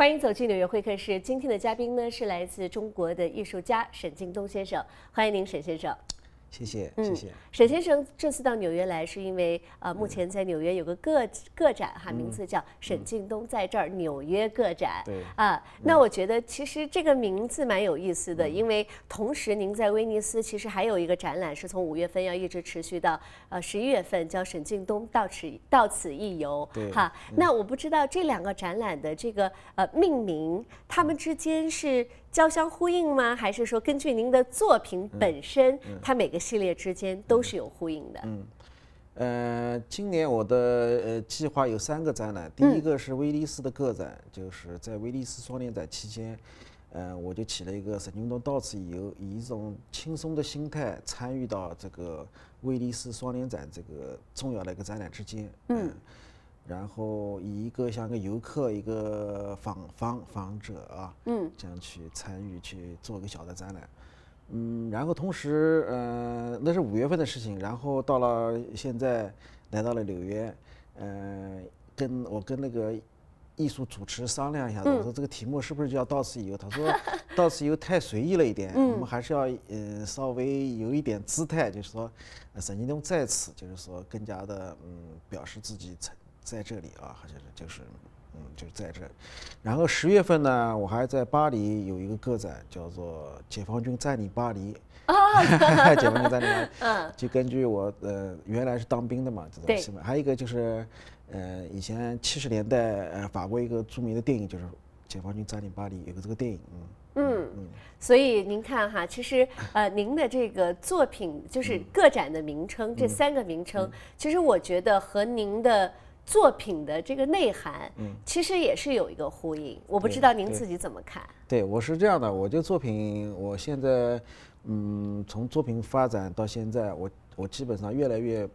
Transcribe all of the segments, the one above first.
欢迎走进纽约会客室。今天的嘉宾呢是来自中国的艺术家沈敬东先生，欢迎您，沈先生。谢谢，谢谢。沈先生这次到纽约来，是因为呃，目前在纽约有个个个展哈，名字叫沈敬东在这儿纽约个展。对。啊，那我觉得其实这个名字蛮有意思的，因为同时您在威尼斯其实还有一个展览，是从五月份要一直持续到呃十一月份，叫沈敬东到此到此一游。对。哈，那我不知道这两个展览的这个呃命名，它们之间是。交相呼应吗？还是说根据您的作品本身，它每个系列之间都是有呼应的？嗯，呃，今年我的呃计划有三个展览，第一个是威尼斯的个展，就是在威尼斯双年展期间，呃，我就起了一个“神俊东到此一游”，以一种轻松的心态参与到这个威尼斯双年展这个重要的一个展览之间。嗯。然后以一个像个游客，一个访访访者啊，嗯，这样去参与去做一个小的展览，嗯，然后同时，嗯，那是五月份的事情。然后到了现在，来到了纽约，呃，跟我跟那个艺术主持商量一下，我说这个题目是不是就要到此一游？他说 到此一游太随意了一点，我们还是要嗯稍微有一点姿态，就是说，沈金东在此，就是说更加的嗯表示自己成。在这里啊，好像是就是，嗯，就在这。然后十月份呢，我还在巴黎有一个个展，叫做《解放军占领巴黎》。啊，解放军占领巴黎。嗯。就根据我呃原来是当兵的嘛，这东西嘛。还有一个就是，呃，以前七十年代呃法国一个著名的电影，就是《解放军占领巴黎》，有个这个电影，嗯。嗯嗯。所以您看哈，其实呃，您的这个作品就是个展的名称，这三个名称，其实我觉得和您的。作品的这个内涵，嗯，其实也是有一个呼应。我不知道您自己怎么看？对，我是这样的。我就作品，我现在，嗯，从作品发展到现在，我我基本上越来越，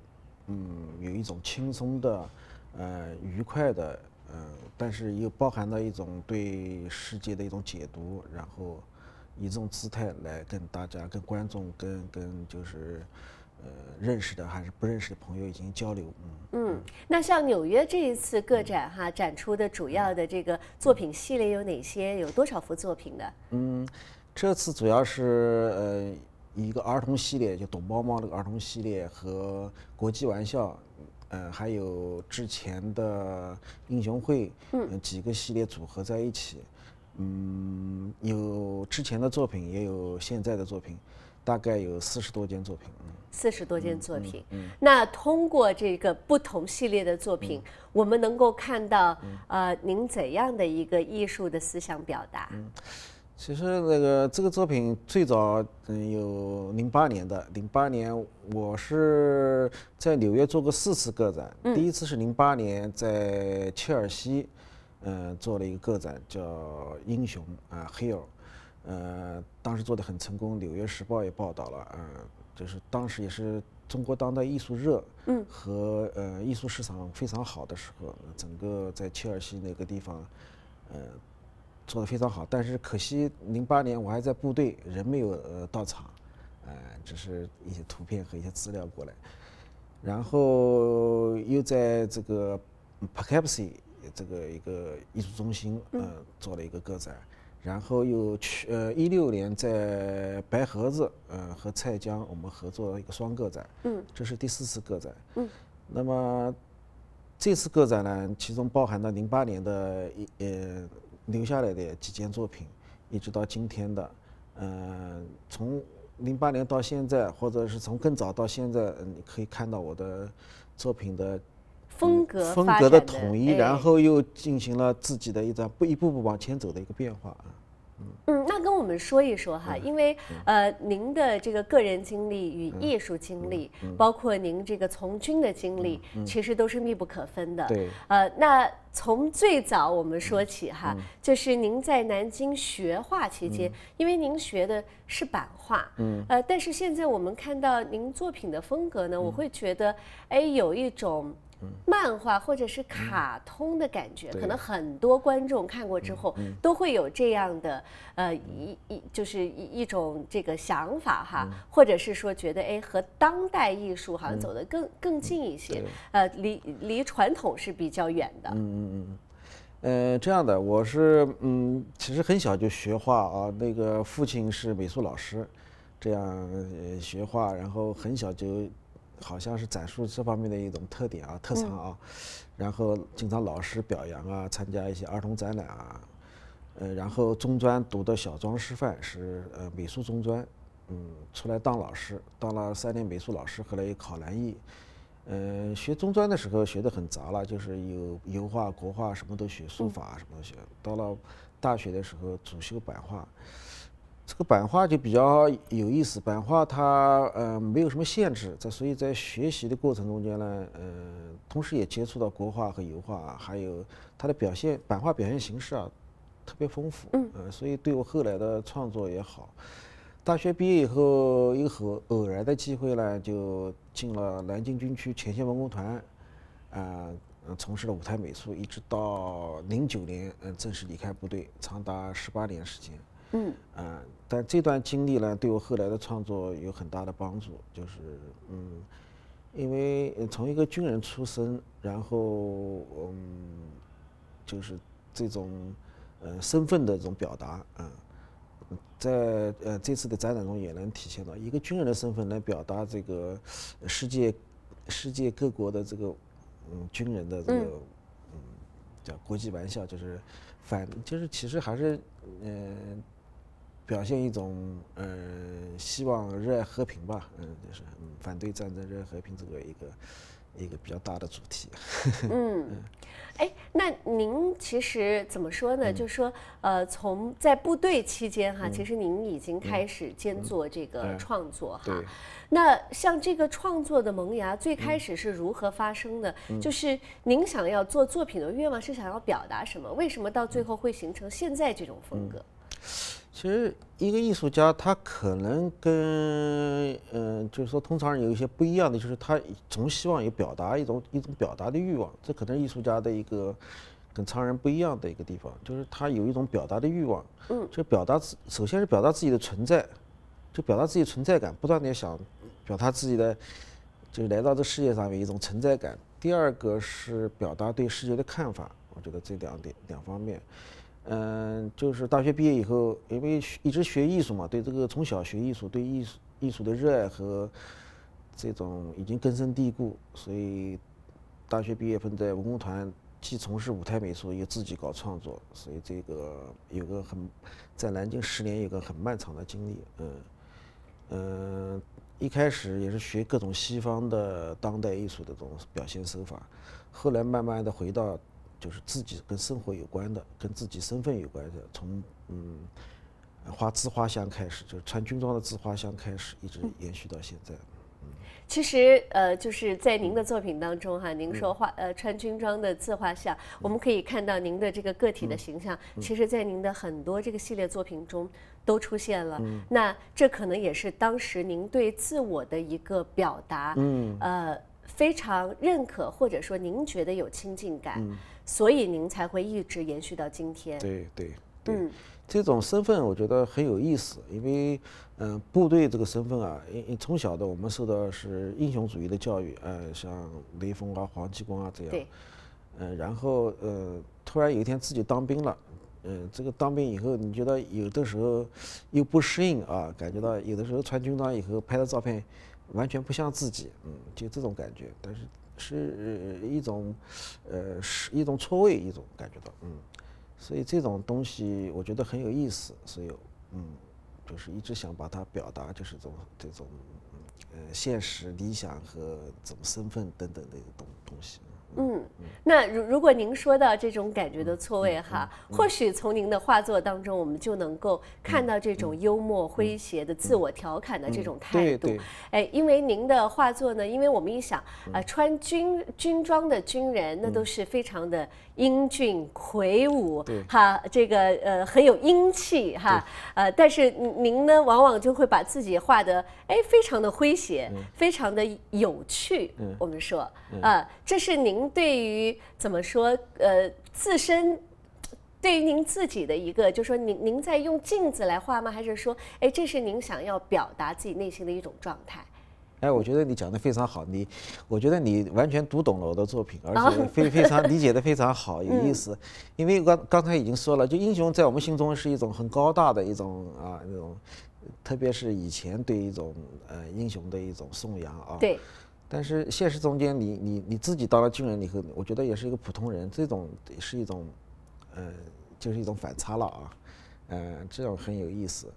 嗯，有一种轻松的，呃，愉快的，嗯，但是又包含了一种对世界的一种解读，然后以这种姿态来跟大家、跟观众、跟跟就是。呃，认识的还是不认识的朋友已经交流，嗯嗯，那像纽约这一次个展哈，展出的主要的这个作品系列有哪些？有多少幅作品呢？嗯，这次主要是呃一个儿童系列，就躲猫猫的儿童系列和国际玩笑，呃，还有之前的英雄会，嗯，几个系列组合在一起，嗯，有之前的作品，也有现在的作品，大概有四十多件作品，嗯。四十多件作品，那通过这个不同系列的作品，我们能够看到呃您怎样的一个艺术的思想表达？嗯，其实那个这个作品最早嗯有零八年的，零八年我是在纽约做过四次个展，第一次是零八年在切尔西，嗯做了一个个展叫英雄啊 Hero，呃当时做的很成功，纽约时报也报道了，嗯。就是当时也是中国当代艺术热和呃艺术市场非常好的时候，整个在切尔西那个地方，呃，做的非常好。但是可惜零八年我还在部队，人没有呃到场，呃，只是一些图片和一些资料过来。然后又在这个 p a k e s s 这个一个艺术中心，嗯，做了一个个展。然后又去呃，一六年在白盒子，呃，和蔡江我们合作了一个双个展，嗯，这是第四次个展，嗯，那么这次个展呢，其中包含了零八年的一呃留下来的几件作品，一直到今天的，呃，从零八年到现在，或者是从更早到现在，你可以看到我的作品的。风格风格的统一，然后又进行了自己的一段不一步步往前走的一个变化啊。嗯，那跟我们说一说哈，因为呃，您的这个个人经历与艺术经历，包括您这个从军的经历，其实都是密不可分的。对。呃，那从最早我们说起哈，就是您在南京学画期间，因为您学的是版画。嗯。呃，但是现在我们看到您作品的风格呢，我会觉得哎，有一种。漫画或者是卡通的感觉，可能很多观众看过之后都会有这样的呃一一就是一种这个想法哈，或者是说觉得哎和当代艺术好像走得更更近一些，呃离离传统是比较远的。嗯嗯嗯，呃这样的我是嗯其实很小就学画啊，那个父亲是美术老师，这样学画，然后很小就。好像是展示这方面的一种特点啊、特长啊，然后经常老师表扬啊，参加一些儿童展览啊，呃，然后中专读的小庄师范是呃美术中专，嗯，出来当老师，当了三年美术老师，后来又考南艺，呃，学中专的时候学得很杂了，就是有油画、国画什么都学，书法什么都学。到了大学的时候主修版画。这个版画就比较有意思，版画它呃没有什么限制，在所以在学习的过程中间呢，呃，同时也接触到国画和油画，还有它的表现版画表现形式啊，特别丰富，嗯，所以对我后来的创作也好，大学毕业以后，一个偶然的机会呢，就进了南京军区前线文工团，啊，从事了舞台美术，一直到零九年，嗯，正式离开部队，长达十八年时间。嗯，但这段经历呢，对我后来的创作有很大的帮助，就是，嗯，因为从一个军人出身，然后，嗯，就是这种，呃，身份的这种表达，嗯，在呃这次的展览中也能体现到一个军人的身份来表达这个世界世界各国的这个，嗯，军人的这个，嗯，叫国际玩笑，就是反，就是其实还是，嗯。表现一种呃希望热爱和平吧，嗯，就是反对战争、热爱和平这个一个一个比较大的主题。嗯，哎，那您其实怎么说呢？就说呃，从在部队期间哈，其实您已经开始兼做这个创作哈。那像这个创作的萌芽，最开始是如何发生的？就是您想要做作品的愿望是想要表达什么？为什么到最后会形成现在这种风格？其实，一个艺术家他可能跟嗯，就是说，通常人有一些不一样的，就是他总希望有表达一种一种表达的欲望，这可能是艺术家的一个跟常人不一样的一个地方，就是他有一种表达的欲望。嗯，就表达自，首先是表达自己的存在，就表达自己存在感，不断的想表达自己的，就是来到这世界上面一种存在感。第二个是表达对世界的看法，我觉得这两点两方面。嗯，就是大学毕业以后，因为一直学艺术嘛，对这个从小学艺术，对艺术艺术的热爱和这种已经根深蒂固，所以大学毕业分在文工团，既从事舞台美术，又自己搞创作，所以这个有个很在南京十年有个很漫长的经历，嗯嗯，一开始也是学各种西方的当代艺术的这种表现手法，后来慢慢的回到。就是自己跟生活有关的，跟自己身份有关的，从嗯，画自画像开始，就是穿军装的自画像开始，一直延续到现在。嗯，其实呃，就是在您的作品当中哈，您说画呃穿军装的自画像，我们可以看到您的这个个体的形象，其实在您的很多这个系列作品中都出现了。那这可能也是当时您对自我的一个表达，嗯，呃，非常认可或者说您觉得有亲近感。所以您才会一直延续到今天。对对，嗯，这种身份我觉得很有意思，因为，嗯，部队这个身份啊，因从小的我们受到是英雄主义的教育，呃，像雷锋啊、黄继光啊这样。嗯，然后呃，突然有一天自己当兵了，嗯，这个当兵以后，你觉得有的时候又不适应啊，感觉到有的时候穿军装以后拍的照片完全不像自己，嗯，就这种感觉，但是。是一种，呃，是一种错位，一种感觉到，嗯，所以这种东西我觉得很有意思，所以，嗯，就是一直想把它表达，就是这种这种，呃，现实、理想和怎么身份等等的东东西。嗯，那如如果您说到这种感觉的错位哈，或许从您的画作当中，我们就能够看到这种幽默诙谐的自我调侃的这种态度。哎，因为您的画作呢，因为我们一想啊，穿军军装的军人，那都是非常的。英俊魁梧，哈，这个呃很有英气哈，呃，但是您呢，往往就会把自己画得哎非常的诙谐，非常的有趣。我们说，啊，这是您对于怎么说呃自身对于您自己的一个，就说您您在用镜子来画吗？还是说哎，这是您想要表达自己内心的一种状态？哎，我觉得你讲的非常好，你，我觉得你完全读懂了我的作品，而且非 非常理解的非常好，有意思。因为刚刚才已经说了，就英雄在我们心中是一种很高大的一种啊那种，特别是以前对一种呃英雄的一种颂扬啊。对。但是现实中间，你你你自己当了军人以后，我觉得也是一个普通人，这种是一种，呃，就是一种反差了啊，嗯，这种很有意思。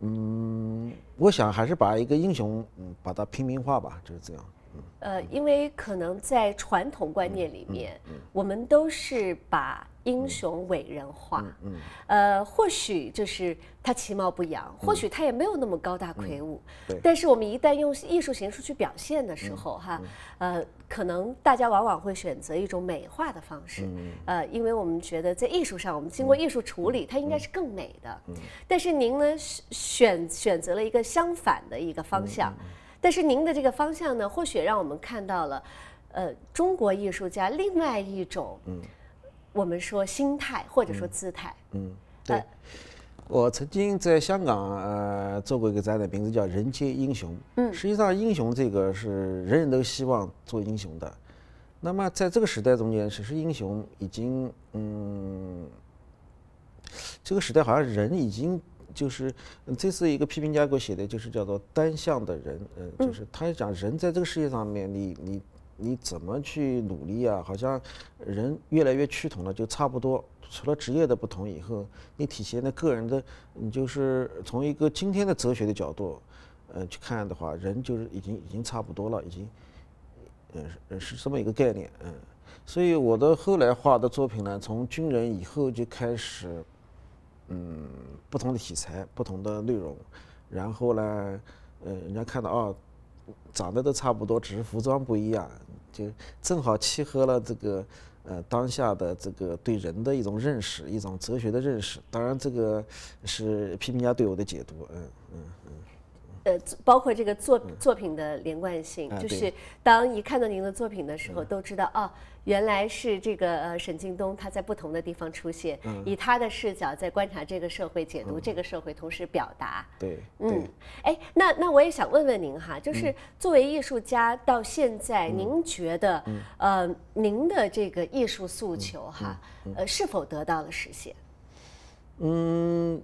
嗯，我想还是把一个英雄，嗯，把它平民化吧，就是这样，嗯。呃，因为可能在传统观念里面，嗯，我们都是把英雄伟人化，嗯，呃，或许就是他其貌不扬，或许他也没有那么高大魁梧，对。但是我们一旦用艺术形式去表现的时候，哈，呃。可能大家往往会选择一种美化的方式，呃，因为我们觉得在艺术上，我们经过艺术处理，它应该是更美的。但是您呢，选选择了一个相反的一个方向，但是您的这个方向呢，或许让我们看到了，呃，中国艺术家另外一种，我们说心态或者说姿态，嗯，对。我曾经在香港呃做过一个展览，名字叫《人间英雄》。嗯，实际上英雄这个是人人都希望做英雄的。那么在这个时代中间，其实英雄已经嗯，这个时代好像人已经就是，这是一个批评家给我写的就是叫做“单向的人”，嗯，就是他讲人在这个世界上面，你你。你怎么去努力啊？好像人越来越趋同了，就差不多，除了职业的不同以后，你体现的个人的，你就是从一个今天的哲学的角度，嗯，去看的话，人就是已经已经差不多了，已经，嗯，是是这么一个概念，嗯。所以我的后来画的作品呢，从军人以后就开始，嗯，不同的题材，不同的内容，然后呢，嗯，人家看到啊，长得都差不多，只是服装不一样。就正好契合了这个，呃，当下的这个对人的一种认识，一种哲学的认识。当然，这个是批评家对我的解读。嗯嗯嗯。呃，包括这个作作品的连贯性，就是当一看到您的作品的时候，都知道啊，原来是这个呃沈敬东他在不同的地方出现，以他的视角在观察这个社会，解读这个社会，同时表达。对，嗯，哎，那那我也想问问您哈，就是作为艺术家到现在，您觉得呃，您的这个艺术诉求哈，呃，是否得到了实现？嗯。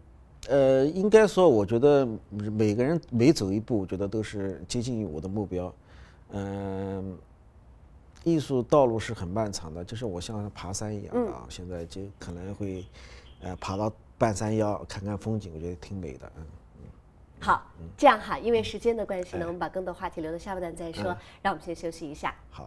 呃，应该说，我觉得每个人每走一步，我觉得都是接近于我的目标。嗯，艺术道路是很漫长的，就是我像爬山一样的啊，现在就可能会呃爬到半山腰看看风景，我觉得挺美的。嗯好，这样哈，因为时间的关系呢，我们把更多话题留到下半段再说。让我们先休息一下。好。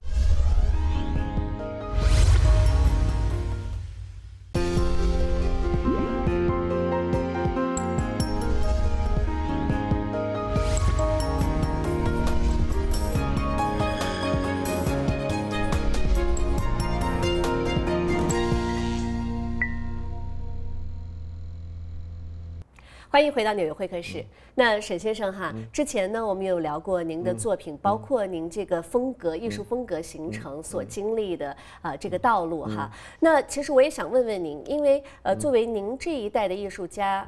欢迎回到纽约会客室。那沈先生哈，之前呢我们有聊过您的作品，包括您这个风格、艺术风格形成所经历的啊这个道路哈。那其实我也想问问您，因为呃作为您这一代的艺术家，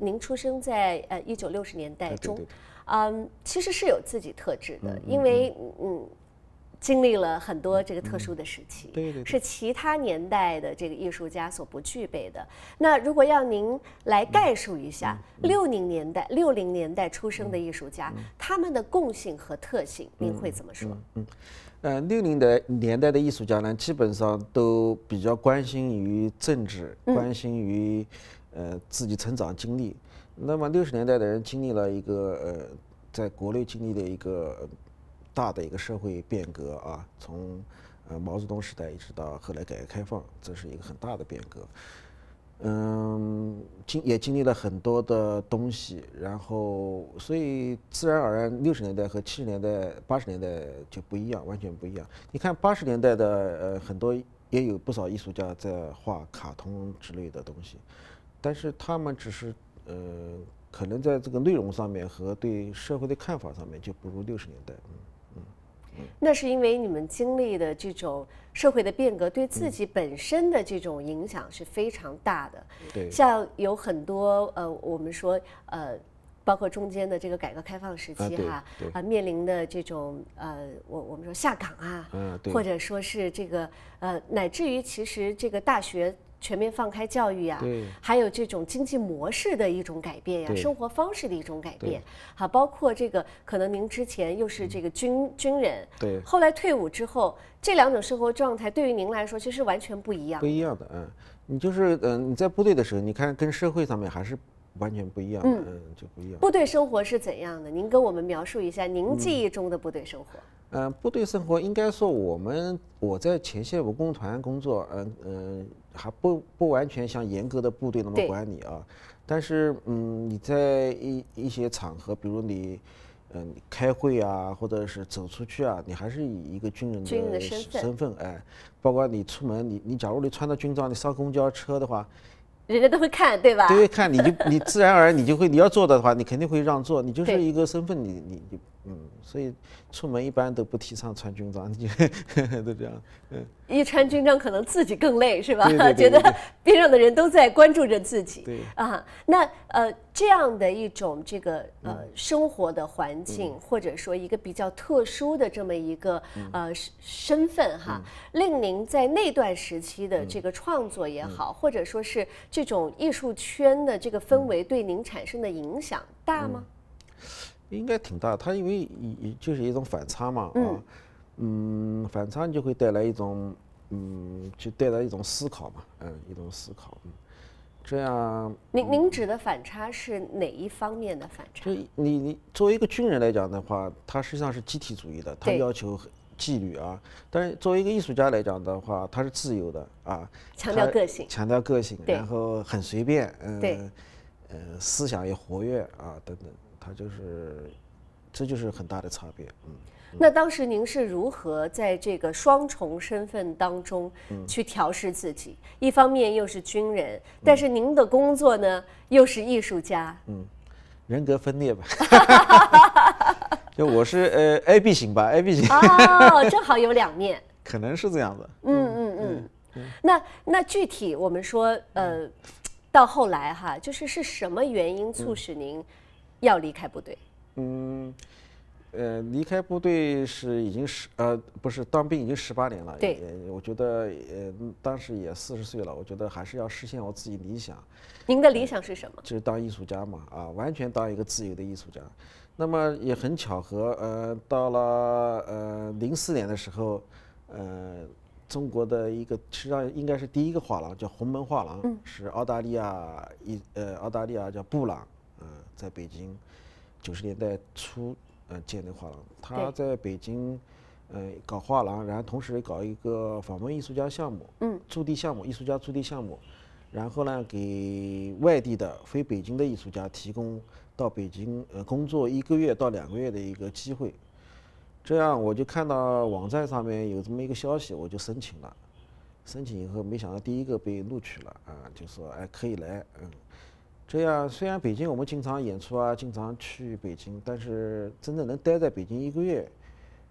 您出生在呃一九六十年代中，嗯，其实是有自己特质的，因为嗯。经历了很多这个特殊的时期，对对是其他年代的这个艺术家所不具备的。那如果要您来概述一下六零年代，六零年代出生的艺术家他们的共性和特性，您会怎么说？嗯，呃，六零的年代的艺术家呢，基本上都比较关心于政治，关心于呃自己成长经历。那么六十年代的人经历了一个呃在国内经历的一个。大的一个社会变革啊，从呃毛泽东时代一直到后来改革开放，这是一个很大的变革。嗯，经也经历了很多的东西，然后所以自然而然六十年代和七十年代、八十年代就不一样，完全不一样。你看八十年代的呃很多也有不少艺术家在画卡通之类的东西，但是他们只是呃可能在这个内容上面和对社会的看法上面就不如六十年代。嗯。那是因为你们经历的这种社会的变革，对自己本身的这种影响是非常大的。对，像有很多呃，我们说呃，包括中间的这个改革开放时期哈，啊面临的这种呃，我我们说下岗啊，或者说是这个呃，乃至于其实这个大学。全面放开教育呀，还有这种经济模式的一种改变呀，生活方式的一种改变，好，包括这个可能您之前又是这个军军人，对，后来退伍之后，这两种生活状态对于您来说其实完全不一样。不一样的，嗯，你就是嗯，在部队的时候，你看跟社会上面还是完全不一样的，嗯，就不一样。部队生活是怎样的？您跟我们描述一下您记忆中的部队生活。嗯，部队生活应该说我们我在前线文工团工作，嗯嗯，还不不完全像严格的部队那么管理啊。但是嗯，你在一一些场合，比如你嗯开会啊，或者是走出去啊，你还是以一个军人军人的身份身份哎。包括你出门，你你假如你穿着军装，你上公交车的话，人家都会看对吧？都会看，你就你自然而然你就会你要坐的话，你肯定会让座，你就是一个身份，你你你。嗯，所以出门一般都不提倡穿军装，就都这样。嗯，一穿军装可能自己更累是吧？觉得边上的人都在关注着自己。对。啊，那呃，这样的一种这个呃生活的环境，或者说一个比较特殊的这么一个呃身份哈，令您在那段时期的这个创作也好，或者说是这种艺术圈的这个氛围对您产生的影响大吗？应该挺大，他因为就是一种反差嘛，啊，嗯，反差就会带来一种，嗯，就带来一种思考嘛，嗯，一种思考，嗯，这样。您您指的反差是哪一方面的反差？就你你作为一个军人来讲的话，他实际上是集体主义的，他要求纪律啊；但是作为一个艺术家来讲的话，他是自由的啊，强调个性，强调个性，然后很随便，嗯，嗯，思想也活跃啊，等等。就是，这就是很大的差别。嗯，那当时您是如何在这个双重身份当中去调试自己？一方面又是军人，但是您的工作呢又是艺术家。嗯，人格分裂吧。就我是呃 A B 型吧，A B 型。哦，正好有两面。可能是这样的。嗯嗯嗯。那那具体我们说呃，到后来哈，就是是什么原因促使您？要离开部队，嗯，呃，离开部队是已经十呃，不是当兵已经十八年了。对，我觉得呃，当时也四十岁了，我觉得还是要实现我自己理想。您的理想是什么？就是当艺术家嘛，啊，完全当一个自由的艺术家。那么也很巧合，呃，到了呃零四年的时候，呃，中国的一个实际上应该是第一个画廊叫鸿门画廊，是澳大利亚一呃澳大利亚叫布朗。在北京九十年代初呃建的画廊，他在北京呃搞画廊，然后同时搞一个访问艺术家项目，嗯，驻地项目，艺术家驻地项目，然后呢给外地的非北京的艺术家提供到北京呃工作一个月到两个月的一个机会，这样我就看到网站上面有这么一个消息，我就申请了，申请以后没想到第一个被录取了啊，就说哎可以来，嗯。这样，虽然北京我们经常演出啊，经常去北京，但是真正能待在北京一个月，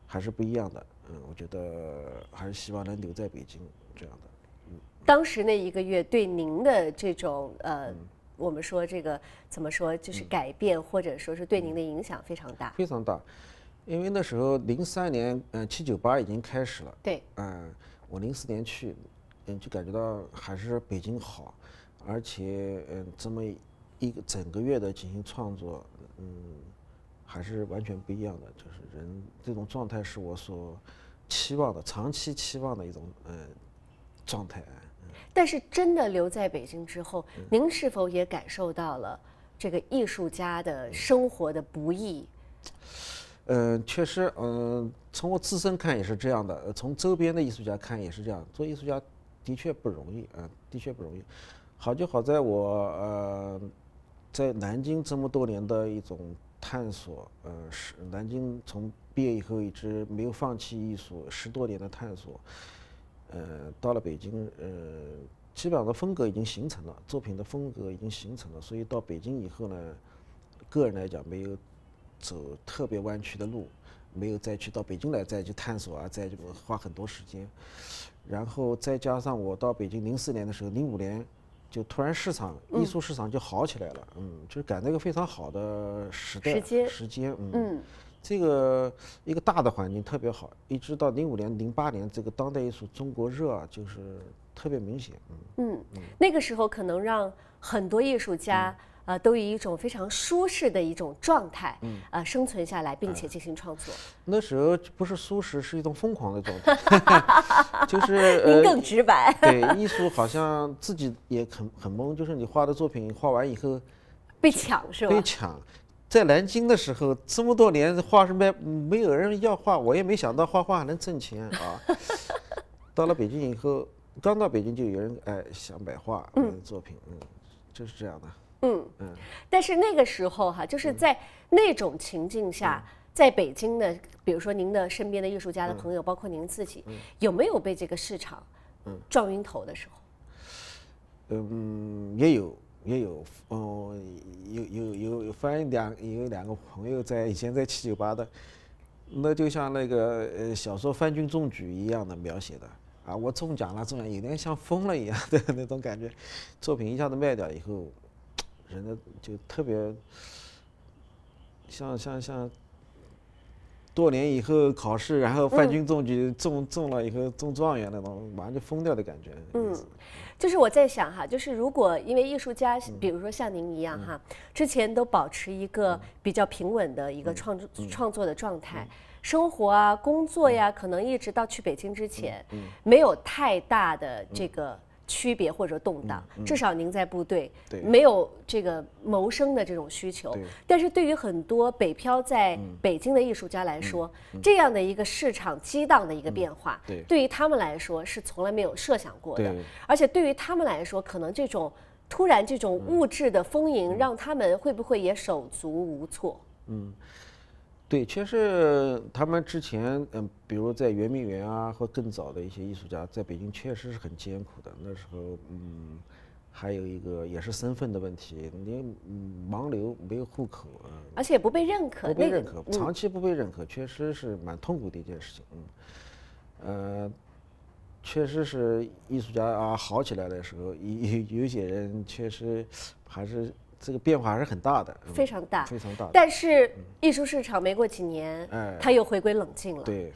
还是不一样的。嗯，我觉得还是希望能留在北京这样的。嗯，当时那一个月对您的这种呃，我们说这个怎么说，就是改变或者说是对您的影响非常大。非常大，因为那时候零三年，嗯，七九八已经开始了。对。嗯，我零四年去，嗯，就感觉到还是北京好。而且，嗯，这么一个整个月的进行创作，嗯，还是完全不一样的。就是人这种状态是我所期望的、长期期望的一种呃状态。但是，真的留在北京之后，您是否也感受到了这个艺术家的生活的不易？嗯，确实，嗯，从我自身看也是这样的，从周边的艺术家看也是这样。做艺术家的确不容易，嗯，的确不容易。好就好在我呃，在南京这么多年的一种探索，呃，是南京从毕业以后一直没有放弃艺术，十多年的探索，呃，到了北京，呃，基本上的风格已经形成了，作品的风格已经形成了，所以到北京以后呢，个人来讲没有走特别弯曲的路，没有再去到北京来再去探索啊，再花很多时间，然后再加上我到北京零四年的时候，零五年。就突然市场艺术市场就好起来了，嗯，就是赶那个非常好的时代时间，嗯，这个一个大的环境特别好，一直到零五年零八年，这个当代艺术中国热啊，就是特别明显，嗯嗯，那个时候可能让很多艺术家。呃，都以一种非常舒适的一种状态，呃，生存下来，并且进行创作。那时候不是舒适，是一种疯狂的哈哈。就是您更直白。对，艺术好像自己也很很懵。就是你画的作品画完以后，被抢是吧？被抢。在南京的时候，这么多年画是卖，没有人要画，我也没想到画画还能挣钱啊。到了北京以后，刚到北京就有人哎想买画，买作品，嗯，就是这样的。嗯，但是那个时候哈，就是在那种情境下，在北京的，比如说您的身边的艺术家的朋友，包括您自己，有没有被这个市场，嗯，撞晕头的时候？嗯，也有，也有，哦，有有有，反正两有两个朋友在以前在七九八的，那就像那个呃小说翻军中举一样的描写的啊，我中奖了，中奖，有点像疯了一样的 那种感觉，作品一下子卖掉以后。人的就特别，像像像，多年以后考试，然后范进中举中中了以后中状元那种，马上就疯掉的感觉。嗯，就是我在想哈，就是如果因为艺术家，比如说像您一样哈，之前都保持一个比较平稳的一个创作创作的状态，生活啊工作呀，可能一直到去北京之前，没有太大的这个。区别或者动荡，至少您在部队没有这个谋生的这种需求。但是，对于很多北漂在北京的艺术家来说，这样的一个市场激荡的一个变化，对于他们来说是从来没有设想过。的，而且对于他们来说，可能这种突然这种物质的丰盈，让他们会不会也手足无措？嗯。对，确实他们之前，嗯，比如在圆明园啊，或更早的一些艺术家，在北京确实是很艰苦的。那时候，嗯，还有一个也是身份的问题，你盲流没有户口，而且不被认可，不被认可，长期不被认可，确实是蛮痛苦的一件事情。嗯，呃，确实是艺术家啊，好起来的时候，有有些人确实还是。这个变化还是很大的，非常大，非常大。但是艺术市场没过几年，哎，它又回归冷静了。对，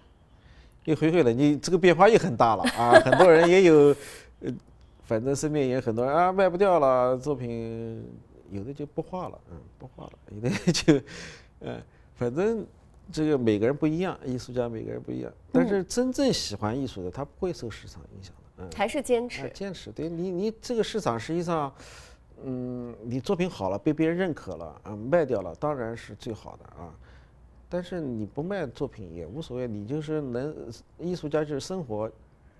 又回归冷静，这个变化又很大了啊！很多人也有，反正身边也很多人啊，卖不掉了，作品有的就不画了，嗯，不画了，有的就，嗯，反正这个每个人不一样，艺术家每个人不一样。但是真正喜欢艺术的，他不会受市场影响的，嗯，还是坚持，坚持。对你，你这个市场实际上。嗯，你作品好了，被别人认可了，啊，卖掉了，当然是最好的啊。但是你不卖作品也无所谓，你就是能，艺术家就是生活，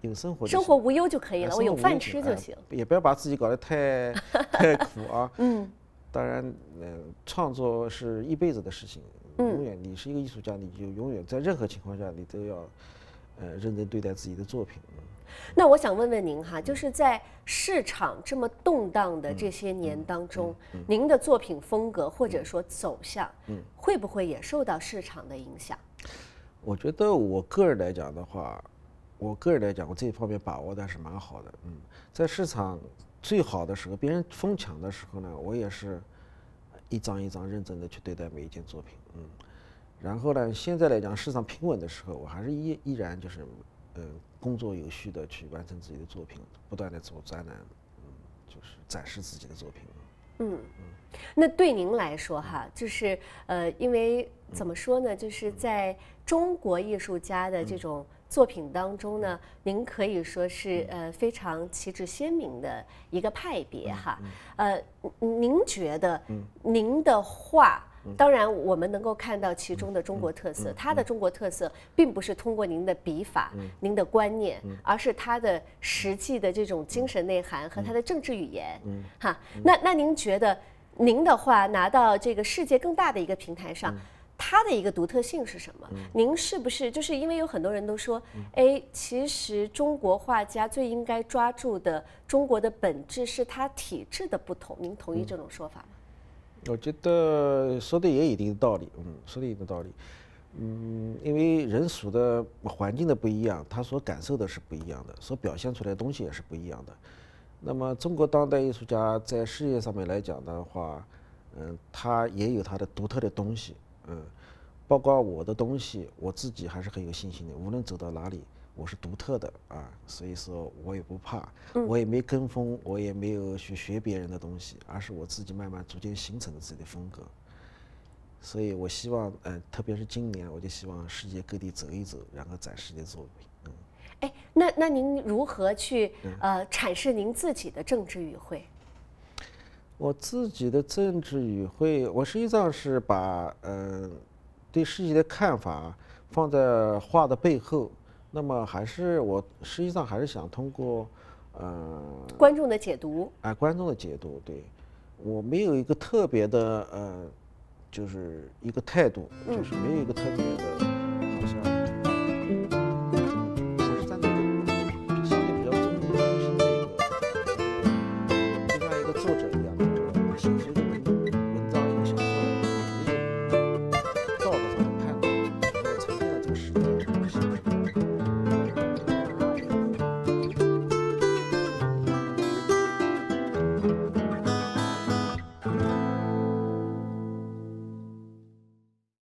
有生活。生活无忧就可以了，我有饭吃就行。也不要把自己搞得太太苦啊。嗯，当然，嗯，创作是一辈子的事情，永远你是一个艺术家，你就永远在任何情况下，你都要，呃，认真对待自己的作品。那我想问问您哈，就是在市场这么动荡的这些年当中，您的作品风格或者说走向，嗯，会不会也受到市场的影响？我觉得我个人来讲的话，我个人来讲，我这一方面把握的还是蛮好的。嗯，在市场最好的时候，别人疯抢的时候呢，我也是一张一张认真的去对待每一件作品。嗯，然后呢，现在来讲市场平稳的时候，我还是依依然就是。呃，工作有序的去完成自己的作品，不断的做展览，嗯，就是展示自己的作品。嗯嗯，那对您来说哈，就是呃，因为怎么说呢，就是在中国艺术家的这种作品当中呢，您可以说是呃非常旗帜鲜明的一个派别哈。呃，您觉得，您的画。当然，我们能够看到其中的中国特色。它的中国特色，并不是通过您的笔法、您的观念，而是它的实际的这种精神内涵和它的政治语言。哈，那那您觉得，您的话拿到这个世界更大的一个平台上，它的一个独特性是什么？您是不是就是因为有很多人都说，哎，其实中国画家最应该抓住的中国的本质是它体制的不同？您同意这种说法吗？我觉得说的也有一定的道理，嗯，说的一定的道理，嗯，因为人属的环境的不一样，他所感受的是不一样的，所表现出来的东西也是不一样的。那么中国当代艺术家在事业上面来讲的话，嗯，他也有他的独特的东西，嗯，包括我的东西，我自己还是很有信心的，无论走到哪里。我是独特的啊，所以说，我也不怕，我也没跟风，我也没有去学别人的东西，而是我自己慢慢逐渐形成了自己的风格。所以我希望，嗯，特别是今年，我就希望世界各地走一走，然后展示的作品。嗯，哎，那那您如何去呃阐释您自己的政治语汇？我自己的政治语汇，我实际上是把嗯对世界的看法放在画的背后。那么还是我实际上还是想通过，呃，观众的解读。哎，观众的解读，对我没有一个特别的呃，就是一个态度，就是没有一个特别的。